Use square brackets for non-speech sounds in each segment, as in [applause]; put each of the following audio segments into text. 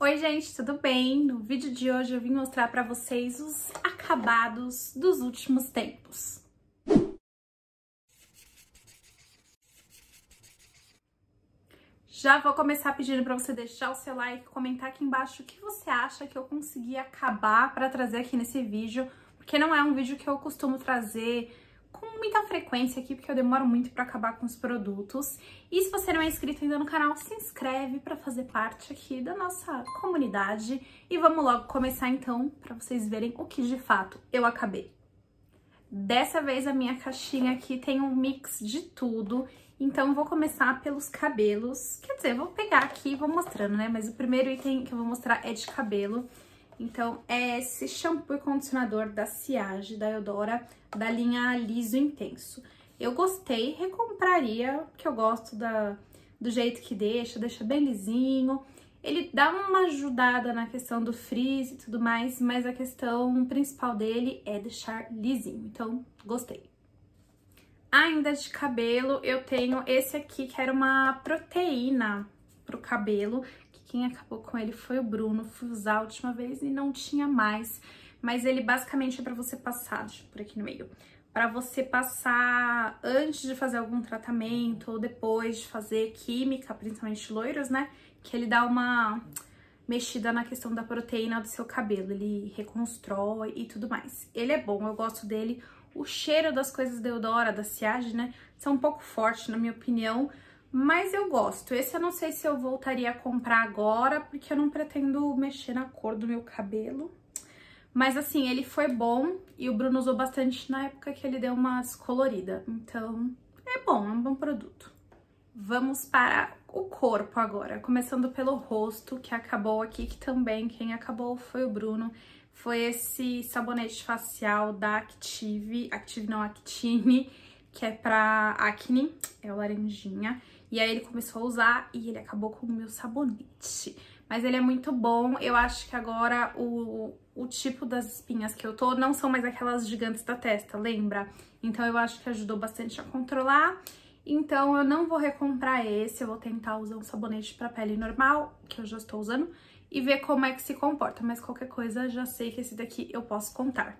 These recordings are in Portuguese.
Oi gente, tudo bem? No vídeo de hoje eu vim mostrar para vocês os acabados dos últimos tempos. Já vou começar pedindo para você deixar o seu like, comentar aqui embaixo o que você acha que eu consegui acabar para trazer aqui nesse vídeo, porque não é um vídeo que eu costumo trazer com muita frequência aqui, porque eu demoro muito para acabar com os produtos. E se você não é inscrito ainda no canal, se inscreve para fazer parte aqui da nossa comunidade. E vamos logo começar então, para vocês verem o que de fato eu acabei. Dessa vez a minha caixinha aqui tem um mix de tudo, então vou começar pelos cabelos. Quer dizer, vou pegar aqui e vou mostrando, né? Mas o primeiro item que eu vou mostrar é de cabelo. Então, é esse shampoo e condicionador da Siage, da Eudora, da linha Liso Intenso. Eu gostei, recompraria, porque eu gosto da, do jeito que deixa, deixa bem lisinho. Ele dá uma ajudada na questão do frizz e tudo mais, mas a questão principal dele é deixar lisinho, então gostei. Ainda de cabelo, eu tenho esse aqui, que era uma proteína pro cabelo, quem acabou com ele foi o Bruno, fui usar a última vez e não tinha mais, mas ele basicamente é pra você passar, deixa eu por aqui no meio, pra você passar antes de fazer algum tratamento ou depois de fazer química, principalmente loiros, né, que ele dá uma mexida na questão da proteína do seu cabelo, ele reconstrói e tudo mais. Ele é bom, eu gosto dele. O cheiro das coisas Eudora, da Siage, né, são um pouco fortes na minha opinião, mas eu gosto. Esse eu não sei se eu voltaria a comprar agora, porque eu não pretendo mexer na cor do meu cabelo. Mas assim, ele foi bom e o Bruno usou bastante na época que ele deu uma coloridas. Então, é bom, é um bom produto. Vamos para o corpo agora, começando pelo rosto, que acabou aqui, que também quem acabou foi o Bruno. Foi esse sabonete facial da Active, Active não, Actine, que é pra acne, é o laranjinha. E aí ele começou a usar e ele acabou com o meu sabonete. Mas ele é muito bom, eu acho que agora o, o tipo das espinhas que eu tô não são mais aquelas gigantes da testa, lembra? Então eu acho que ajudou bastante a controlar. Então eu não vou recomprar esse, eu vou tentar usar um sabonete pra pele normal, que eu já estou usando, e ver como é que se comporta. Mas qualquer coisa, já sei que esse daqui eu posso contar.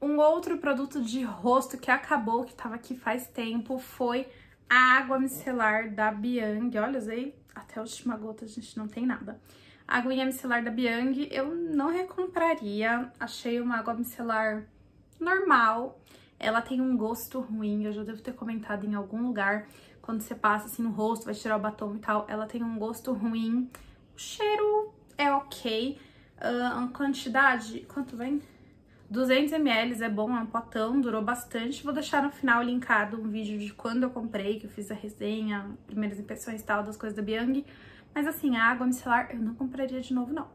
Um outro produto de rosto que acabou, que tava aqui faz tempo, foi a água micelar da Biang. Olha, usei até a última gota, a gente não tem nada. A aguinha micelar da Biang eu não recompraria. Achei uma água micelar normal. Ela tem um gosto ruim, eu já devo ter comentado em algum lugar. Quando você passa assim no rosto, vai tirar o batom e tal, ela tem um gosto ruim. O cheiro é ok. Uh, a quantidade... Quanto vem? 200 ml é bom, é um potão, durou bastante. Vou deixar no final linkado um vídeo de quando eu comprei, que eu fiz a resenha, primeiras impressões e tal das coisas da Biang. Mas assim, a água micelar eu não compraria de novo, não.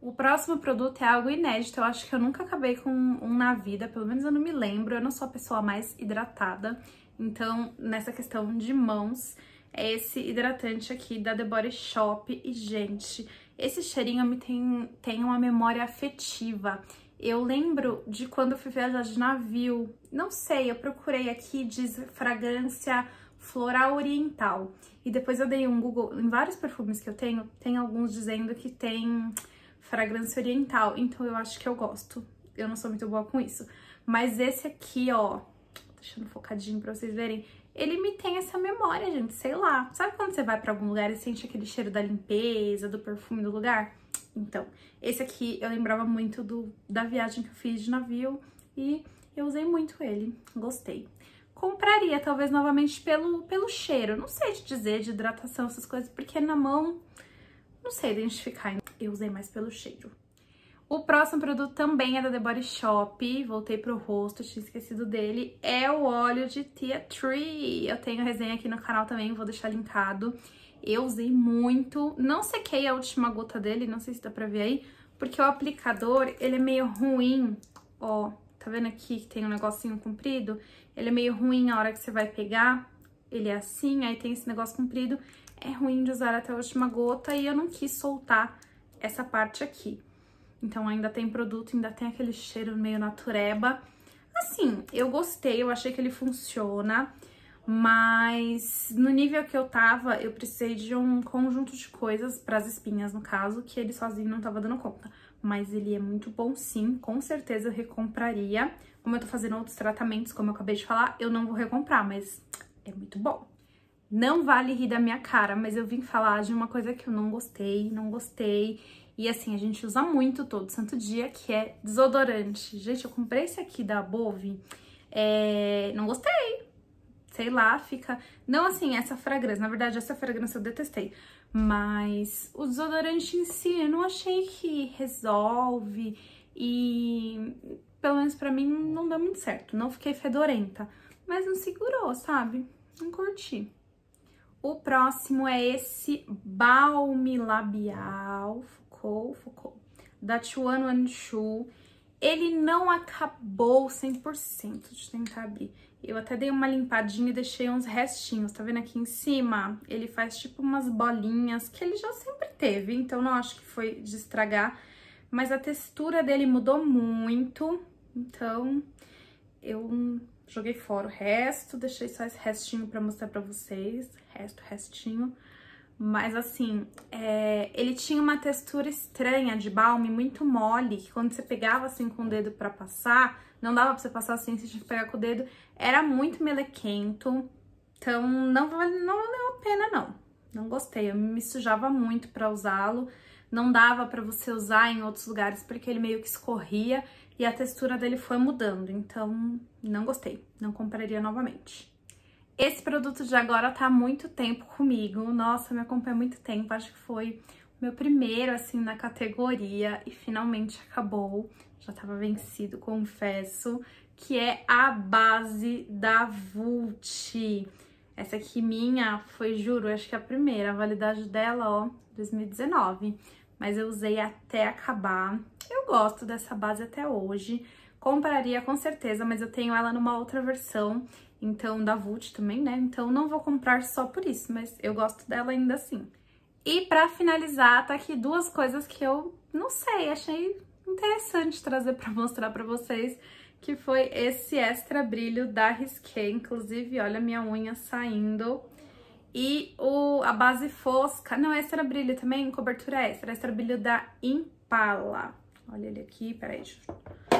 O próximo produto é algo inédito, eu acho que eu nunca acabei com um na vida, pelo menos eu não me lembro, eu não sou a pessoa mais hidratada. Então, nessa questão de mãos, é esse hidratante aqui da The Body Shop. E, gente, esse cheirinho me tem, tem uma memória afetiva. Eu lembro de quando eu fui viajar de navio, não sei, eu procurei aqui, diz fragrância floral oriental. E depois eu dei um Google em vários perfumes que eu tenho, tem alguns dizendo que tem fragrância oriental, então eu acho que eu gosto. Eu não sou muito boa com isso. Mas esse aqui, ó, deixando focadinho pra vocês verem, ele me tem essa memória, gente, sei lá. Sabe quando você vai pra algum lugar e sente aquele cheiro da limpeza, do perfume do lugar? Então, esse aqui eu lembrava muito do, da viagem que eu fiz de navio e eu usei muito ele, gostei. Compraria, talvez, novamente pelo, pelo cheiro. Não sei te dizer de hidratação, essas coisas, porque na mão não sei identificar. Eu usei mais pelo cheiro. O próximo produto também é da The Body Shop, voltei pro rosto, tinha esquecido dele, é o óleo de Tia Tree. Eu tenho resenha aqui no canal também, vou deixar linkado eu usei muito, não sequei a última gota dele, não sei se dá pra ver aí, porque o aplicador, ele é meio ruim, ó, tá vendo aqui que tem um negocinho comprido? Ele é meio ruim a hora que você vai pegar, ele é assim, aí tem esse negócio comprido, é ruim de usar até a última gota e eu não quis soltar essa parte aqui. Então ainda tem produto, ainda tem aquele cheiro meio natureba. Assim, eu gostei, eu achei que ele funciona mas no nível que eu tava, eu precisei de um conjunto de coisas, para as espinhas no caso, que ele sozinho não tava dando conta. Mas ele é muito bom sim, com certeza eu recompraria. Como eu tô fazendo outros tratamentos, como eu acabei de falar, eu não vou recomprar, mas é muito bom. Não vale rir da minha cara, mas eu vim falar de uma coisa que eu não gostei, não gostei. E assim, a gente usa muito todo santo dia, que é desodorante. Gente, eu comprei esse aqui da Bove, é... não gostei, sei lá, fica... Não assim, essa fragrância, na verdade essa fragrância eu detestei, mas o desodorante em si eu não achei que resolve e pelo menos pra mim não deu muito certo, não fiquei fedorenta, mas não segurou, sabe? Não curti. O próximo é esse balme labial, Foucault, Foucault, da Chuan Wanchu. Ele não acabou 100%, deixa eu tentar abrir. Eu até dei uma limpadinha e deixei uns restinhos, tá vendo aqui em cima? Ele faz tipo umas bolinhas, que ele já sempre teve, então não acho que foi de estragar. Mas a textura dele mudou muito, então eu joguei fora o resto, deixei só esse restinho pra mostrar pra vocês. Resto, restinho. Mas assim, é, ele tinha uma textura estranha de balme, muito mole, que quando você pegava assim com o dedo para passar, não dava pra você passar assim, você tinha que pegar com o dedo. Era muito melequento, então não, não valeu a pena não. Não gostei, eu me sujava muito para usá-lo. Não dava para você usar em outros lugares porque ele meio que escorria e a textura dele foi mudando. Então, não gostei, não compraria novamente. Esse produto de agora tá há muito tempo comigo, nossa, me acompanha há muito tempo, acho que foi o meu primeiro, assim, na categoria e finalmente acabou, já tava vencido, confesso, que é a base da Vult. Essa aqui minha foi, juro, acho que é a primeira, a validade dela, ó, 2019, mas eu usei até acabar, eu gosto dessa base até hoje, compraria com certeza, mas eu tenho ela numa outra versão então da Vult também, né? Então não vou comprar só por isso, mas eu gosto dela ainda assim. E para finalizar, tá aqui duas coisas que eu não sei, achei interessante trazer para [laughs] mostrar para vocês, que foi esse extra brilho da Risqué, inclusive, olha minha unha saindo. E o, a base fosca, não, extra brilho também, cobertura extra, extra brilho da Impala. Olha ele aqui, peraí, deixa eu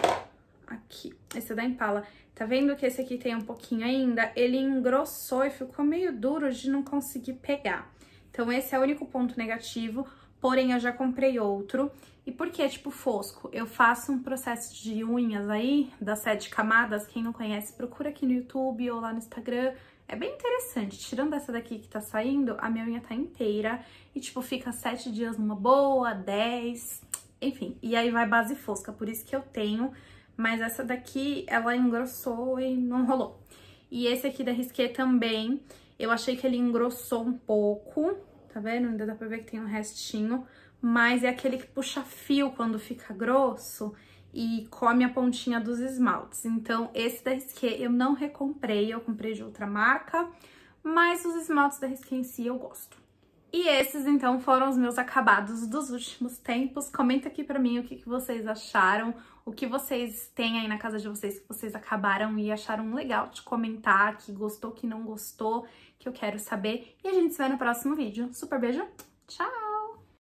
aqui, esse da Impala. Tá vendo que esse aqui tem um pouquinho ainda? Ele engrossou e ficou meio duro de não conseguir pegar. Então esse é o único ponto negativo, porém eu já comprei outro. E por que é tipo fosco? Eu faço um processo de unhas aí, das sete camadas, quem não conhece, procura aqui no YouTube ou lá no Instagram, é bem interessante, tirando essa daqui que tá saindo, a minha unha tá inteira e, tipo, fica sete dias numa boa, dez, enfim. E aí vai base fosca, por isso que eu tenho mas essa daqui ela engrossou e não rolou. E esse aqui da Risqué também, eu achei que ele engrossou um pouco, tá vendo? Ainda dá pra ver que tem um restinho, mas é aquele que puxa fio quando fica grosso e come a pontinha dos esmaltes. Então, esse da Risqué eu não recomprei, eu comprei de outra marca, mas os esmaltes da Risqué em si eu gosto. E esses, então, foram os meus acabados dos últimos tempos. Comenta aqui pra mim o que, que vocês acharam, o que vocês têm aí na casa de vocês que vocês acabaram e acharam legal de comentar, que gostou, que não gostou, que eu quero saber. E a gente se vê no próximo vídeo. Super beijo, tchau!